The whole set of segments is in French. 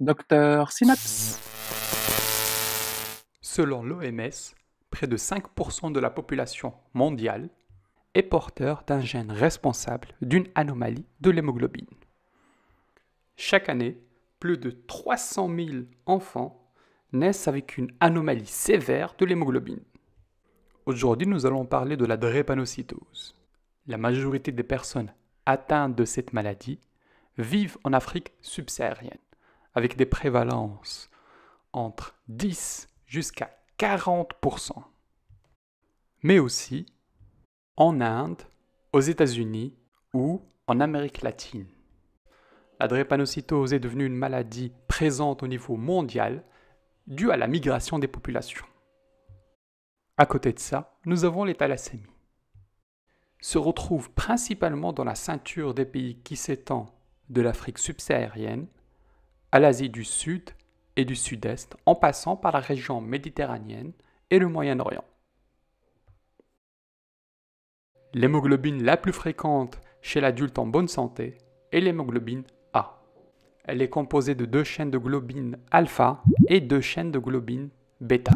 Docteur Synapse. Selon l'OMS, près de 5% de la population mondiale est porteur d'un gène responsable d'une anomalie de l'hémoglobine. Chaque année, plus de 300 000 enfants naissent avec une anomalie sévère de l'hémoglobine. Aujourd'hui, nous allons parler de la drépanocytose. La majorité des personnes atteintes de cette maladie vivent en Afrique subsaharienne avec des prévalences entre 10 jusqu'à 40%. Mais aussi en Inde, aux États-Unis ou en Amérique latine. La drépanocytose est devenue une maladie présente au niveau mondial due à la migration des populations. À côté de ça, nous avons les thalassémies. Se retrouve principalement dans la ceinture des pays qui s'étend de l'Afrique subsaharienne à l'Asie du Sud et du Sud-Est en passant par la région méditerranéenne et le Moyen-Orient. L'hémoglobine la plus fréquente chez l'adulte en bonne santé est l'hémoglobine A. Elle est composée de deux chaînes de globine alpha et deux chaînes de globine bêta.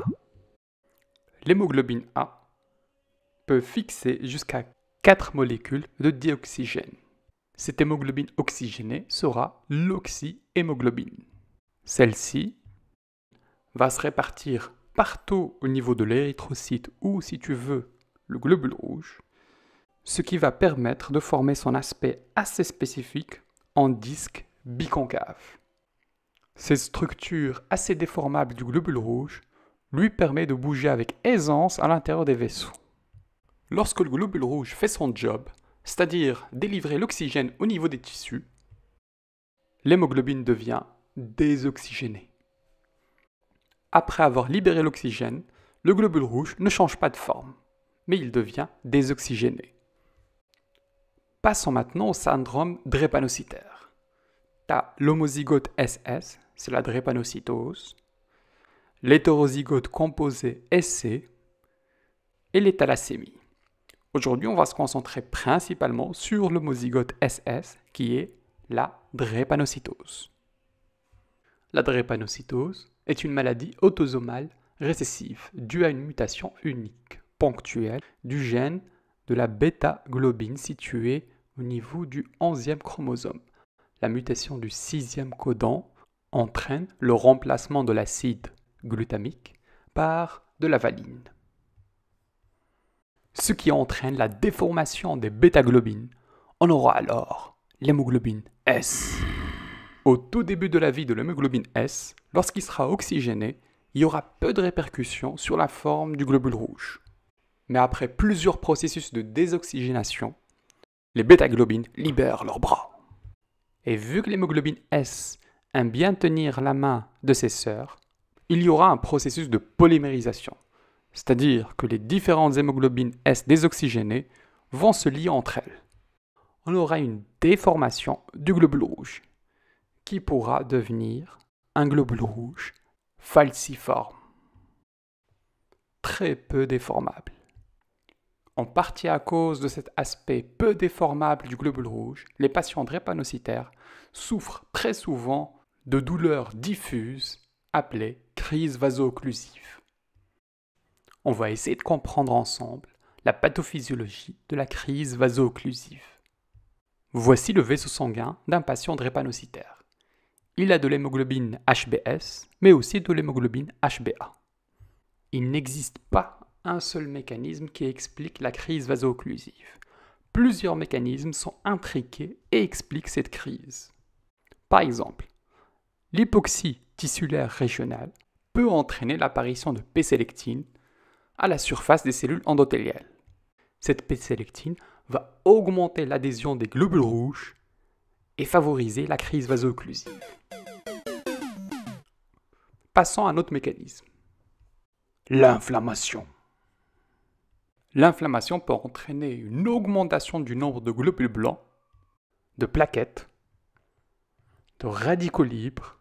L'hémoglobine A peut fixer jusqu'à 4 molécules de dioxygène. Cette hémoglobine oxygénée sera l'oxyhémoglobine. Celle-ci va se répartir partout au niveau de l'érythrocyte ou, si tu veux, le globule rouge, ce qui va permettre de former son aspect assez spécifique en disque biconcave. Cette structure assez déformable du globule rouge lui permet de bouger avec aisance à l'intérieur des vaisseaux. Lorsque le globule rouge fait son job, c'est-à-dire délivrer l'oxygène au niveau des tissus, l'hémoglobine devient désoxygénée. Après avoir libéré l'oxygène, le globule rouge ne change pas de forme, mais il devient désoxygéné. Passons maintenant au syndrome drépanocytaire. T'as l'homozygote SS, c'est la drépanocytose, l'hétérozygote composé SC et l'étalacémie. Aujourd'hui, on va se concentrer principalement sur le mozygote SS, qui est la drépanocytose. La drépanocytose est une maladie autosomale récessive due à une mutation unique, ponctuelle, du gène de la bêta-globine située au niveau du 11e chromosome. La mutation du 6e codon entraîne le remplacement de l'acide glutamique par de la valine ce qui entraîne la déformation des bêta-globines. On aura alors l'hémoglobine S. Au tout début de la vie de l'hémoglobine S, lorsqu'il sera oxygéné, il y aura peu de répercussions sur la forme du globule rouge. Mais après plusieurs processus de désoxygénation, les bêta-globines libèrent leurs bras. Et vu que l'hémoglobine S aime bien tenir la main de ses sœurs, il y aura un processus de polymérisation c'est-à-dire que les différentes hémoglobines S désoxygénées vont se lier entre elles. On aura une déformation du globule rouge, qui pourra devenir un globule rouge falciforme, très peu déformable. En partie à cause de cet aspect peu déformable du globule rouge, les patients drépanocytaires souffrent très souvent de douleurs diffuses appelées crises vaso-occlusives on va essayer de comprendre ensemble la pathophysiologie de la crise vaso-occlusive. Voici le vaisseau sanguin d'un patient drépanocytaire. Il a de l'hémoglobine HBS, mais aussi de l'hémoglobine HBA. Il n'existe pas un seul mécanisme qui explique la crise vaso-occlusive. Plusieurs mécanismes sont intriqués et expliquent cette crise. Par exemple, l'hypoxie tissulaire régionale peut entraîner l'apparition de P-sélectine à la surface des cellules endothéliales. Cette P-sélectine va augmenter l'adhésion des globules rouges et favoriser la crise vaso-occlusive. Passons à un autre mécanisme. L'inflammation. L'inflammation peut entraîner une augmentation du nombre de globules blancs, de plaquettes, de radicaux libres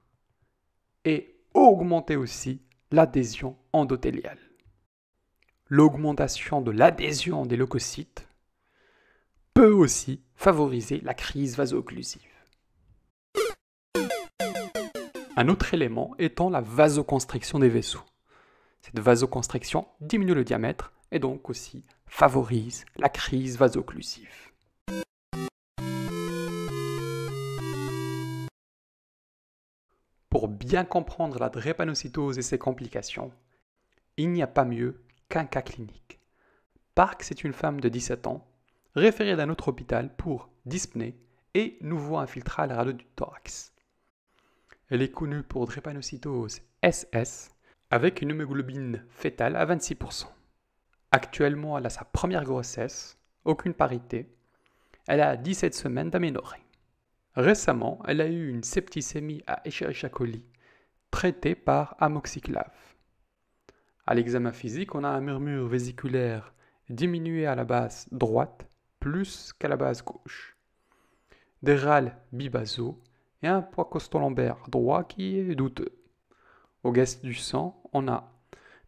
et augmenter aussi l'adhésion endothéliale. L'augmentation de l'adhésion des leucocytes peut aussi favoriser la crise vaso Un autre élément étant la vasoconstriction des vaisseaux. Cette vasoconstriction diminue le diamètre et donc aussi favorise la crise vaso Pour bien comprendre la drépanocytose et ses complications, il n'y a pas mieux cas clinique. Parks est une femme de 17 ans, référée d'un autre hôpital pour dyspnée et nouveau infiltrat à du thorax. Elle est connue pour drépanocytose SS avec une hémoglobine fétale à 26%. Actuellement, elle a sa première grossesse, aucune parité. Elle a 17 semaines d'aménorrhée. Récemment, elle a eu une septicémie à Escherichia coli, traitée par amoxiclave. À l'examen physique, on a un murmure vésiculaire diminué à la base droite plus qu'à la base gauche. Des râles bibasaux et un poids costolombaire droit qui est douteux. Au gaz du sang, on a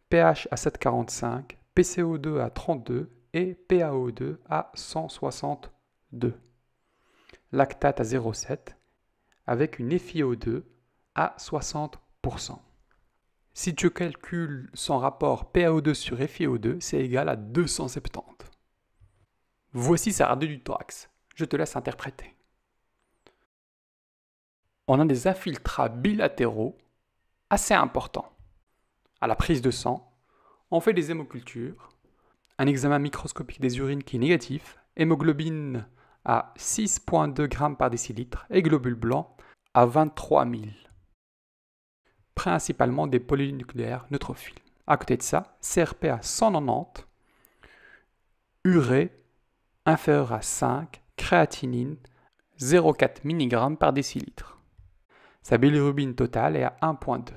pH à 7,45, PCO2 à 32 et PaO2 à 162. Lactate à 0,7 avec une FiO2 à 60%. Si tu calcules son rapport PaO2 sur FiO2, c'est égal à 270. Voici sa radio du thorax. Je te laisse interpréter. On a des infiltrats bilatéraux assez importants. À la prise de sang, on fait des hémocultures, un examen microscopique des urines qui est négatif, hémoglobine à 6,2 g par décilitre et globules blanc à 23 000 principalement des polynucléaires neutrophiles. À côté de ça, CRPA 190, urée inférieure à 5, e créatinine 0,4 mg par décilitre. Sa bilirubine totale est à 1,2.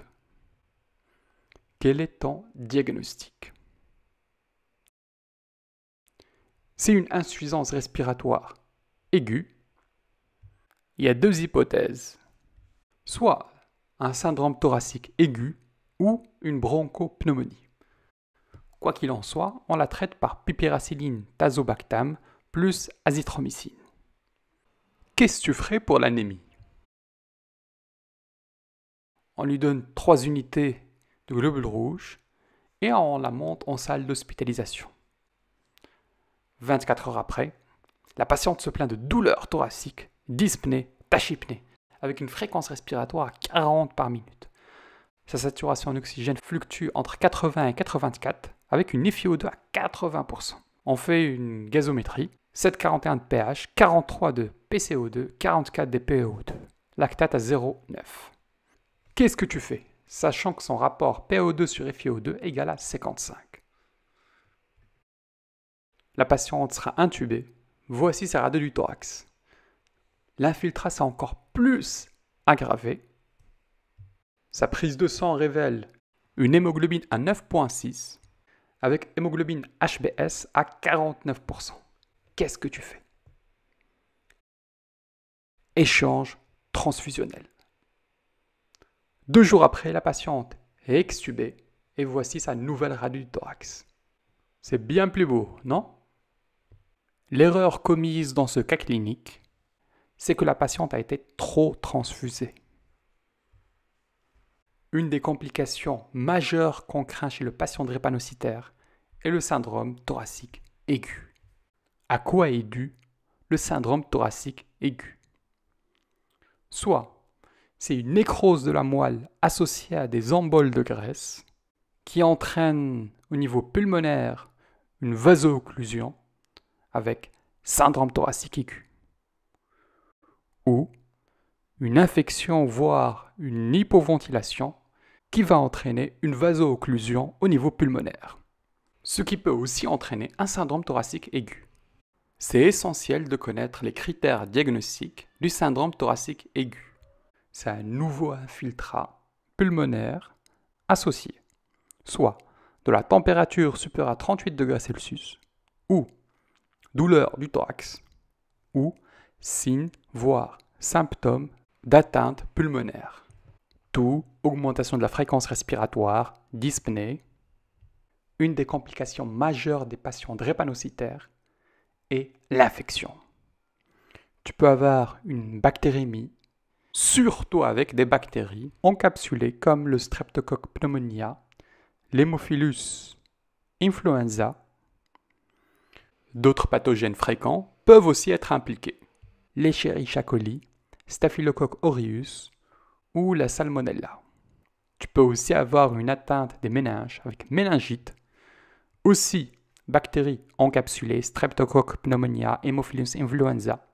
Quel est ton diagnostic C'est une insuffisance respiratoire aiguë. Il y a deux hypothèses. Soit un syndrome thoracique aigu ou une bronchopneumonie. Quoi qu'il en soit, on la traite par piperacilline tazobactam plus azithromycine. Qu'est-ce que tu ferais pour l'anémie On lui donne 3 unités de globules rouges et on la monte en salle d'hospitalisation. 24 heures après, la patiente se plaint de douleurs thoraciques, dyspnée, tachypnée avec une fréquence respiratoire à 40 par minute. Sa saturation en oxygène fluctue entre 80 et 84, avec une FiO2 à 80%. On fait une gazométrie, 7,41 de pH, 43 de PCO2, 44 de PO2. Lactate à 0,9. Qu'est-ce que tu fais Sachant que son rapport PO2 sur FiO2 égale à 55. La patiente sera intubée. Voici sa radio du thorax l'infiltrat s'est encore plus aggravé. Sa prise de sang révèle une hémoglobine à 9,6 avec hémoglobine HBS à 49%. Qu'est-ce que tu fais Échange transfusionnel. Deux jours après, la patiente est extubée et voici sa nouvelle radio du thorax. C'est bien plus beau, non L'erreur commise dans ce cas clinique c'est que la patiente a été trop transfusée. Une des complications majeures qu'on craint chez le patient drépanocytaire est le syndrome thoracique aigu. À quoi est dû le syndrome thoracique aigu Soit c'est une nécrose de la moelle associée à des emboles de graisse qui entraîne au niveau pulmonaire une vaso-occlusion avec syndrome thoracique aigu ou une infection, voire une hypoventilation, qui va entraîner une vaso-occlusion au niveau pulmonaire, ce qui peut aussi entraîner un syndrome thoracique aigu. C'est essentiel de connaître les critères diagnostiques du syndrome thoracique aigu. C'est un nouveau infiltrat pulmonaire associé, soit de la température supérieure à 38 degrés Celsius, ou douleur du thorax, ou signes, voire symptômes d'atteinte pulmonaire. Tout, augmentation de la fréquence respiratoire, dyspnée. Une des complications majeures des patients drépanocytaires et l'infection. Tu peux avoir une bactérémie, surtout avec des bactéries encapsulées comme le streptocoque pneumonia, l'hémophilus influenza. D'autres pathogènes fréquents peuvent aussi être impliqués l'Escherichia coli, Staphylocoque aureus ou la Salmonella. Tu peux aussi avoir une atteinte des méninges avec méningite, aussi bactéries encapsulées, Streptococcus pneumonia, Haemophilus influenza.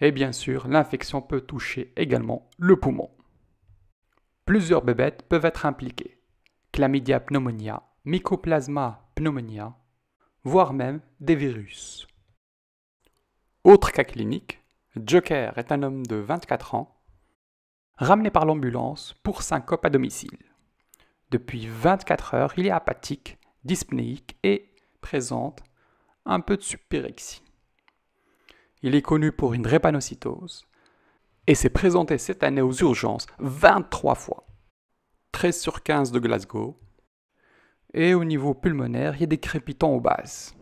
Et bien sûr, l'infection peut toucher également le poumon. Plusieurs bébêtes peuvent être impliquées. Chlamydia pneumonia, Mycoplasma pneumonia, voire même des virus. Autre cas clinique, Joker est un homme de 24 ans, ramené par l'ambulance pour syncope à domicile. Depuis 24 heures, il est apathique, dyspnéique et présente un peu de supérexie. Il est connu pour une drépanocytose et s'est présenté cette année aux urgences 23 fois. 13 sur 15 de Glasgow. Et au niveau pulmonaire, il y a des crépitants aux bases.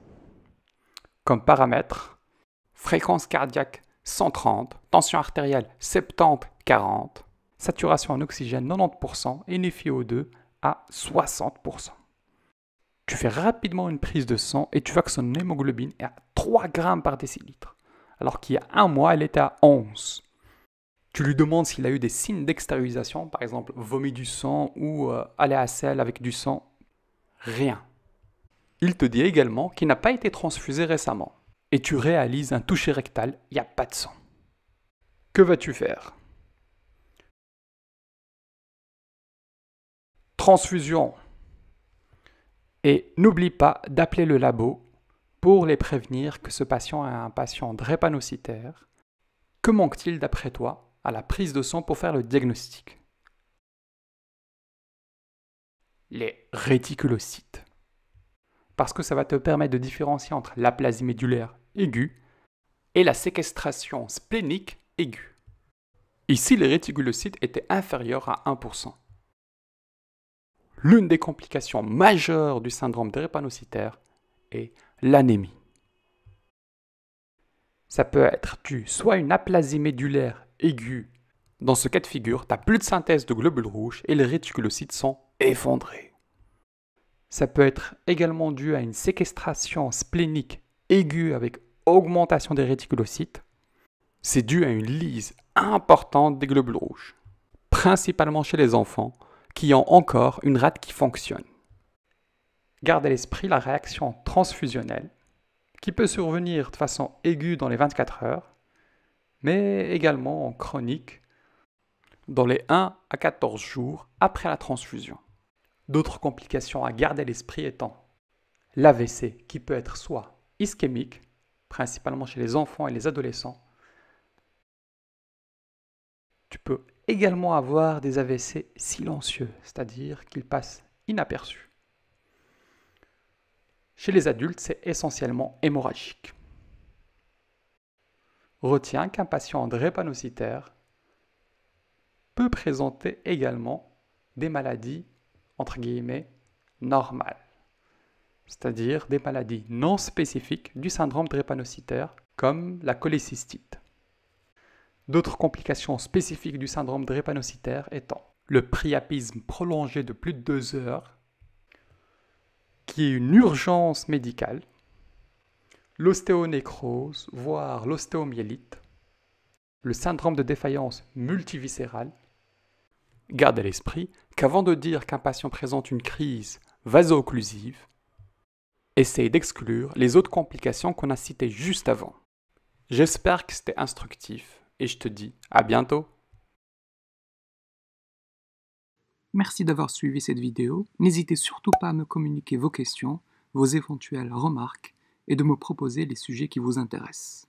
Comme paramètre, fréquence cardiaque 130, tension artérielle 70-40, saturation en oxygène 90% et NFiO2 à 60%. Tu fais rapidement une prise de sang et tu vois que son hémoglobine est à 3 grammes par décilitre, alors qu'il y a un mois, elle était à 11. Tu lui demandes s'il a eu des signes d'extériorisation, par exemple vomi du sang ou euh, aller à sel avec du sang. Rien. Il te dit également qu'il n'a pas été transfusé récemment et tu réalises un toucher rectal, il n'y a pas de sang. Que vas-tu faire Transfusion. Et n'oublie pas d'appeler le labo pour les prévenir que ce patient est un patient drépanocytaire. Que manque-t-il d'après toi à la prise de sang pour faire le diagnostic Les réticulocytes. Parce que ça va te permettre de différencier entre l'aplasie médulaire aiguë et la séquestration splénique aiguë. Ici, les réticulocytes étaient inférieurs à 1%. L'une des complications majeures du syndrome drépanocytaire est l'anémie. Ça peut être dû soit à une aplasie médulaire aiguë. Dans ce cas de figure, tu n'as plus de synthèse de globules rouges et les réticulocytes sont effondrés. Ça peut être également dû à une séquestration splénique aiguë avec augmentation des réticulocytes, c'est dû à une lise importante des globules rouges, principalement chez les enfants qui ont encore une rate qui fonctionne. Gardez à l'esprit la réaction transfusionnelle qui peut survenir de façon aiguë dans les 24 heures, mais également en chronique dans les 1 à 14 jours après la transfusion. D'autres complications à garder à l'esprit étant l'AVC qui peut être soit ischémique, principalement chez les enfants et les adolescents. Tu peux également avoir des AVC silencieux, c'est-à-dire qu'ils passent inaperçus. Chez les adultes, c'est essentiellement hémorragique. Retiens qu'un patient drépanocytaire peut présenter également des maladies, entre guillemets, normales c'est-à-dire des maladies non spécifiques du syndrome drépanocytaire, comme la cholécystite. D'autres complications spécifiques du syndrome drépanocytaire étant le priapisme prolongé de plus de deux heures, qui est une urgence médicale, l'ostéonécrose, voire l'ostéomyélite, le syndrome de défaillance multiviscérale. Gardez à l'esprit qu'avant de dire qu'un patient présente une crise vaso-occlusive, essaye d'exclure les autres complications qu'on a citées juste avant. J'espère que c'était instructif et je te dis à bientôt. Merci d'avoir suivi cette vidéo. N'hésitez surtout pas à me communiquer vos questions, vos éventuelles remarques et de me proposer les sujets qui vous intéressent.